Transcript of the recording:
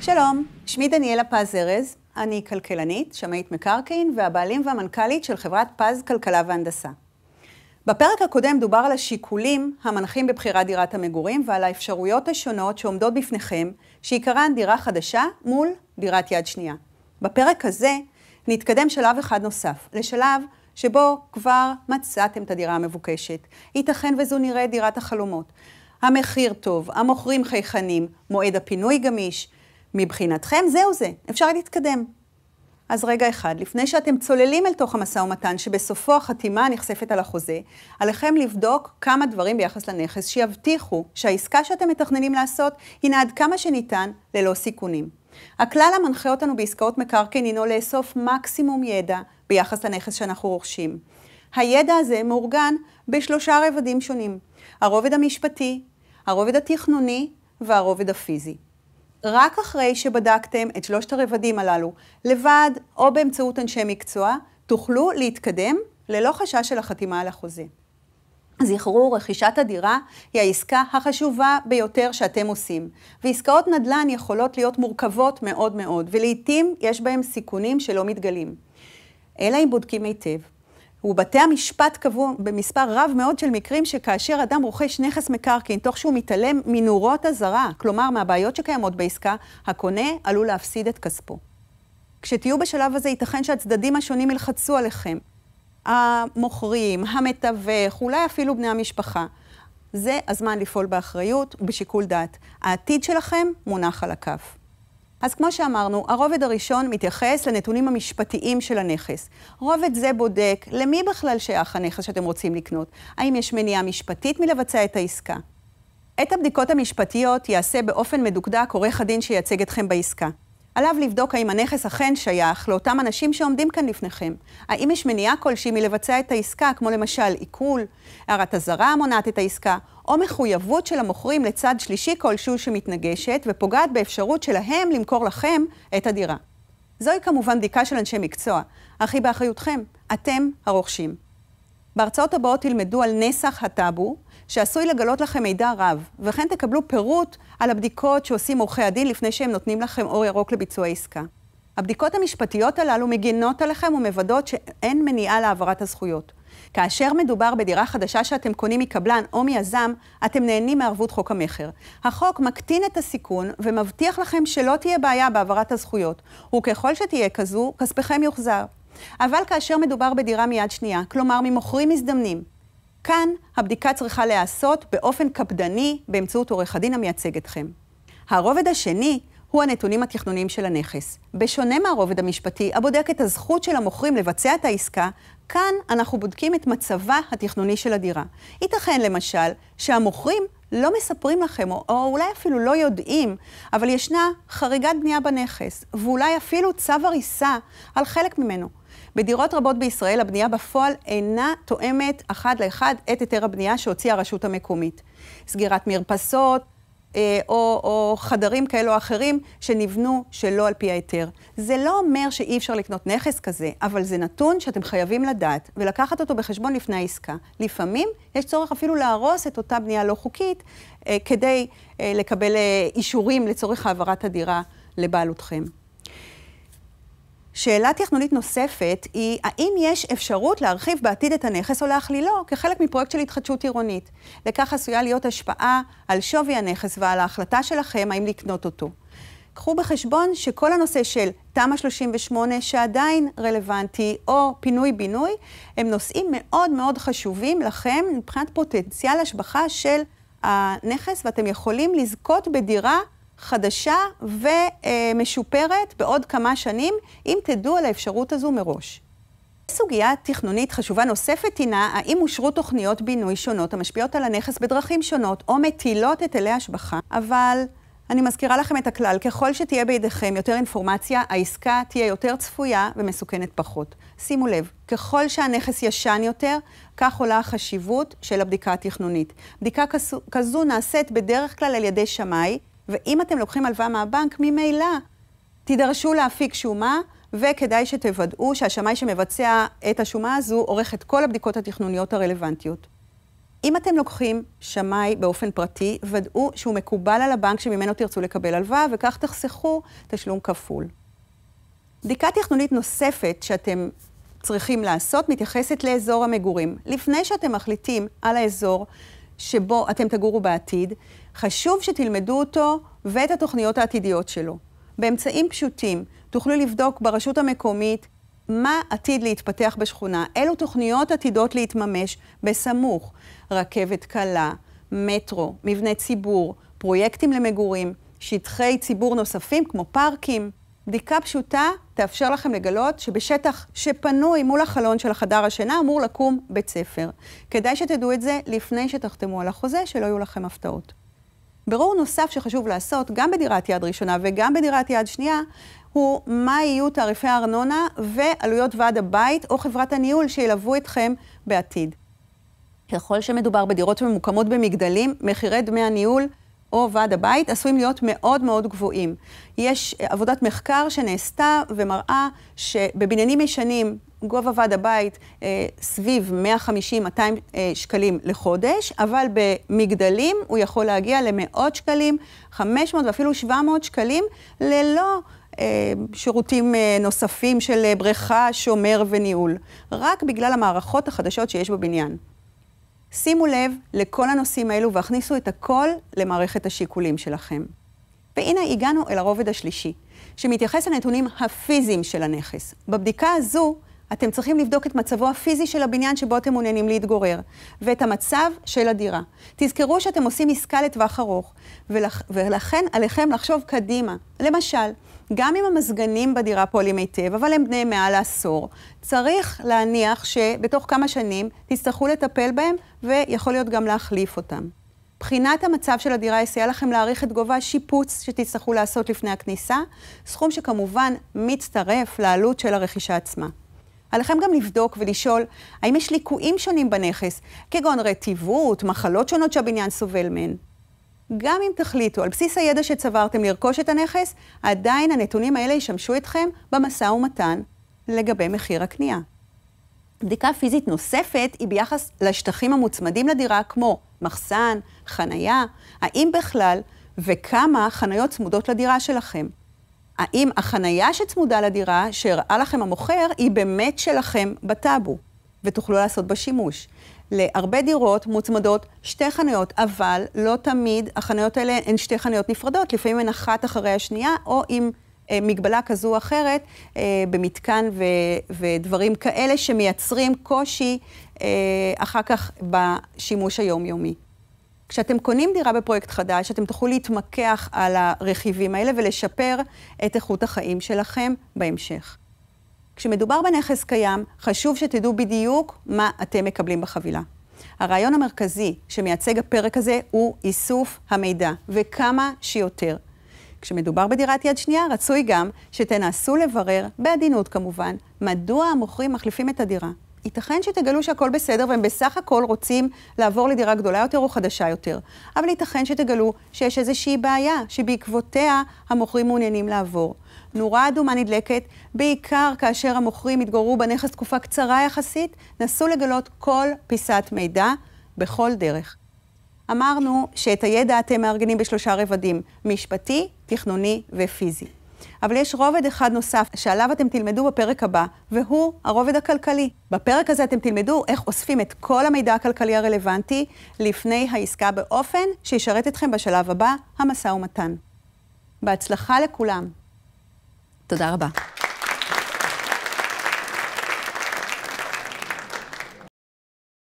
שלום, שמי דניאלה פז ארז, אני כלכלנית, שמאית מקרקעין והבעלים והמנכ"לית של חברת פז כלכלה והנדסה. בפרק הקודם דובר על השיקולים המנחים בבחירת דירת המגורים ועל האפשרויות השונות שעומדות בפניכם, שעיקרן דירה חדשה מול דירת יד שנייה. בפרק הזה נתקדם שלב אחד נוסף, לשלב שבו כבר מצאתם את הדירה המבוקשת. ייתכן וזו נראית דירת החלומות. המחיר טוב, המוכרים חייכנים, מועד הפינוי גמיש. מבחינתכם זהו זה, אפשר להתקדם. אז רגע אחד, לפני שאתם צוללים אל תוך המשא ומתן, שבסופו החתימה נחשפת על החוזה, עליכם לבדוק כמה דברים ביחס לנכס שיבטיחו שהעסקה שאתם מתכננים לעשות הינה עד כמה שניתן ללא סיכונים. הכלל המנחה אותנו בעסקאות מקרקעין הינו לאסוף מקסימום ידע ביחס לנכס שאנחנו רוכשים. הידע הזה מאורגן בשלושה רבדים שונים, הרובד המשפטי, הרובד התכנוני והרובד הפיזי. רק אחרי שבדקתם את שלושת הרבדים הללו, לבד או באמצעות אנשי מקצוע, תוכלו להתקדם ללא חשש של החתימה על החוזה. זכרו, רכישת הדירה היא העסקה החשובה ביותר שאתם עושים, ועסקאות נדל"ן יכולות להיות מורכבות מאוד מאוד, ולעיתים יש בהן סיכונים שלא מתגלים. אלא אם בודקים היטב. ובתי המשפט קבעו במספר רב מאוד של מקרים שכאשר אדם רוכש נכס מקרקעין תוך שהוא מתעלם מנורות אזהרה, כלומר מהבעיות שקיימות בעסקה, הקונה עלול להפסיד את כספו. כשתהיו בשלב הזה ייתכן שהצדדים השונים ילחצו עליכם. המוכרים, המתווך, אולי אפילו בני המשפחה. זה הזמן לפעול באחריות ובשיקול דעת. העתיד שלכם מונח על הכף. אז כמו שאמרנו, הרובד הראשון מתייחס לנתונים המשפטיים של הנכס. רובד זה בודק למי בכלל שייך הנכס שאתם רוצים לקנות, האם יש מניעה משפטית מלבצע את העסקה. את הבדיקות המשפטיות יעשה באופן מדוקדק עורך הדין שייצג אתכם בעסקה. עליו לבדוק האם הנכס אכן שייך לאותם אנשים שעומדים כאן לפניכם. האם יש מניעה כלשהי מלבצע את העסקה, כמו למשל עיכול, הערת אזהרה המונעת את העסקה, או מחויבות של המוכרים לצד שלישי כלשהו שמתנגשת ופוגעת באפשרות שלהם למכור לכם את הדירה. זוהי כמובן בדיקה של אנשי מקצוע, אך היא באחריותכם, אתם הרוכשים. בהרצאות הבאות תלמדו על נסח הטאבו, שעשוי לגלות לכם מידע רב, וכן תקבלו פירוט על הבדיקות שעושים עורכי הדין לפני שהם נותנים לכם אור ירוק לביצוע עסקה. הבדיקות המשפטיות הללו מגינות עליכם ומוודאות שאין מניעה להעברת הזכויות. כאשר מדובר בדירה חדשה שאתם קונים מקבלן או מיזם, אתם נהנים מערבות חוק המכר. החוק מקטין את הסיכון ומבטיח לכם שלא תהיה בעיה בהעברת הזכויות, וככל שתהיה כזו, כספיכם יוחזר. אבל כאשר מדובר בדירה מיד שנייה, כלומר ממוכרים מזדמנים, כאן הבדיקה צריכה להיעשות באופן קפדני באמצעות עורך הדין המייצג אתכם. הרובד השני הוא הנתונים התכנוניים של הנכס. בשונה מהרובד המשפטי, הבודק את הזכות של המוכרים לבצע את העסקה, כאן אנחנו בודקים את מצבה התכנוני של הדירה. ייתכן למשל שהמוכרים לא מספרים לכם, או, או אולי אפילו לא יודעים, אבל ישנה חריגת בנייה בנכס, ואולי אפילו צו הריסה על חלק ממנו. בדירות רבות בישראל הבנייה בפועל אינה תואמת אחד לאחד את היתר הבנייה שהוציאה הרשות המקומית. סגירת מרפסות, אה, או, או חדרים כאלו או אחרים שנבנו שלא על פי ההיתר. זה לא אומר שאי אפשר לקנות נכס כזה, אבל זה נתון שאתם חייבים לדעת ולקחת אותו בחשבון לפני העסקה. לפעמים יש צורך אפילו להרוס את אותה בנייה לא חוקית אה, כדי אה, לקבל אה, אישורים לצורך העברת הדירה לבעלותכם. שאלה תכנונית נוספת היא, האם יש אפשרות להרחיב בעתיד את הנכס או להכלילו כחלק מפרויקט של התחדשות עירונית? לכך עשויה להיות השפעה על שווי הנכס ועל ההחלטה שלכם האם לקנות אותו. קחו בחשבון שכל הנושא של תמ"א 38 שעדיין רלוונטי, או פינוי-בינוי, הם נושאים מאוד מאוד חשובים לכם מבחינת פוטנציאל השבחה של הנכס, ואתם יכולים לזכות בדירה חדשה ומשופרת בעוד כמה שנים, אם תדעו על האפשרות הזו מראש. סוגיה תכנונית חשובה נוספת הינה האם אושרו תוכניות בינוי שונות המשפיעות על הנכס בדרכים שונות או מטילות היטלי השבחה, אבל אני מזכירה לכם את הכלל, ככל שתהיה בידיכם יותר אינפורמציה, העסקה תהיה יותר צפויה ומסוכנת פחות. שימו לב, ככל שהנכס ישן יותר, כך עולה החשיבות של הבדיקה התכנונית. בדיקה כזו, כזו נעשית בדרך כלל על ידי שמאי, ואם אתם לוקחים הלוואה מהבנק, ממילא תידרשו להפיק שומה, וכדאי שתוודאו שהשמאי שמבצע את השומה הזו עורך את כל הבדיקות התכנוניות הרלוונטיות. אם אתם לוקחים שמאי באופן פרטי, ודאו שהוא מקובל על הבנק שממנו תרצו לקבל הלוואה, וכך תחסכו תשלום כפול. בדיקה תכנונית נוספת שאתם צריכים לעשות מתייחסת לאזור המגורים. לפני שאתם מחליטים על האזור שבו אתם תגורו בעתיד, חשוב שתלמדו אותו ואת התוכניות העתידיות שלו. באמצעים פשוטים תוכלו לבדוק ברשות המקומית מה עתיד להתפתח בשכונה, אילו תוכניות עתידות להתממש בסמוך, רכבת קלה, מטרו, מבני ציבור, פרויקטים למגורים, שטחי ציבור נוספים כמו פארקים. בדיקה פשוטה תאפשר לכם לגלות שבשטח שפנוי מול החלון של החדר השינה אמור לקום בית ספר. כדאי שתדעו את זה לפני שתחתמו על החוזה, שלא יהיו לכם הפתעות. בירור נוסף שחשוב לעשות, גם בדירת יד ראשונה וגם בדירת יד שנייה, הוא מה יהיו תעריפי הארנונה ועלויות ועד הבית או חברת הניהול שילוו אתכם בעתיד. ככל שמדובר בדירות ממוקמות במגדלים, מחירי דמי הניהול או ועד הבית עשויים להיות מאוד מאוד גבוהים. יש עבודת מחקר שנעשתה ומראה שבבניינים ישנים גובה ועד הבית אה, סביב 150-200 אה, שקלים לחודש, אבל במגדלים הוא יכול להגיע למאות שקלים, 500 ואפילו 700 שקלים, ללא אה, שירותים אה, נוספים של אה, בריכה, שומר וניהול, רק בגלל המערכות החדשות שיש בבניין. שימו לב לכל הנושאים האלו והכניסו את הכל למערכת השיקולים שלכם. והנה הגענו אל הרובד השלישי, שמתייחס לנתונים הפיזיים של הנכס. בבדיקה הזו אתם צריכים לבדוק את מצבו הפיזי של הבניין שבו אתם מעוניינים להתגורר, ואת המצב של הדירה. תזכרו שאתם עושים עסקה לטווח ארוך, ולכ... ולכן עליכם לחשוב קדימה. למשל, גם אם המזגנים בדירה פועלים היטב, אבל הם בני מעל העשור, צריך להניח שבתוך כמה שנים תצטרכו לטפל בהם, ויכול להיות גם להחליף אותם. בחינת המצב של הדירה יסייע לכם להעריך את גובה השיפוץ שתצטרכו לעשות לפני הכניסה, סכום שכמובן מצטרף לעלות של הרכישה עצמה. עליכם גם לבדוק ולשאול האם יש ליקויים שונים בנכס, כגון רטיבות, מחלות שונות שהבניין סובל מהן. גם אם תחליטו על בסיס הידע שצברתם לרכוש את הנכס, עדיין הנתונים האלה ישמשו אתכם במשא ומתן לגבי מחיר הקנייה. בדיקה פיזית נוספת היא ביחס לשטחים המוצמדים לדירה, כמו מחסן, חנייה, האם בכלל וכמה חניות צמודות לדירה שלכם. האם החנייה שצמודה לדירה, שהראה לכם המוכר, היא באמת שלכם בטאבו, ותוכלו לעשות בה שימוש. להרבה דירות מוצמדות שתי חניות, אבל לא תמיד החניות האלה הן שתי חניות נפרדות, לפעמים הן אחת אחרי השנייה, או עם אה, מגבלה כזו או אחרת אה, במתקן ו, ודברים כאלה שמייצרים קושי אה, אחר כך בשימוש היומיומי. כשאתם קונים דירה בפרויקט חדש, אתם תוכלו להתמקח על הרכיבים האלה ולשפר את איכות החיים שלכם בהמשך. כשמדובר בנכס קיים, חשוב שתדעו בדיוק מה אתם מקבלים בחבילה. הרעיון המרכזי שמייצג הפרק הזה הוא איסוף המידע, וכמה שיותר. כשמדובר בדירת יד שנייה, רצוי גם שתנסו לברר, בעדינות כמובן, מדוע המוכרים מחליפים את הדירה. ייתכן שתגלו שהכל בסדר והם בסך הכל רוצים לעבור לדירה גדולה יותר או חדשה יותר. אבל ייתכן שתגלו שיש איזושהי בעיה שבעקבותיה המוכרים מעוניינים לעבור. נורה אדומה נדלקת בעיקר כאשר המוכרים התגוררו בנכס תקופה קצרה יחסית, נסו לגלות כל פיסת מידע בכל דרך. אמרנו שאת הידע אתם מארגנים בשלושה רבדים, משפטי, תכנוני ופיזי. אבל יש רובד אחד נוסף שעליו אתם תלמדו בפרק הבא, והוא הרובד הכלכלי. בפרק הזה אתם תלמדו איך אוספים את כל המידע הכלכלי הרלוונטי לפני העסקה באופן שישרת אתכם בשלב הבא, המשא ומתן. בהצלחה לכולם. תודה רבה.